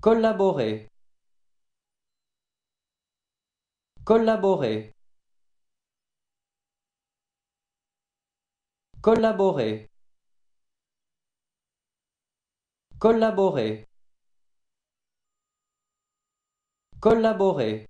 collaborer collaborer collaborer collaborer collaborer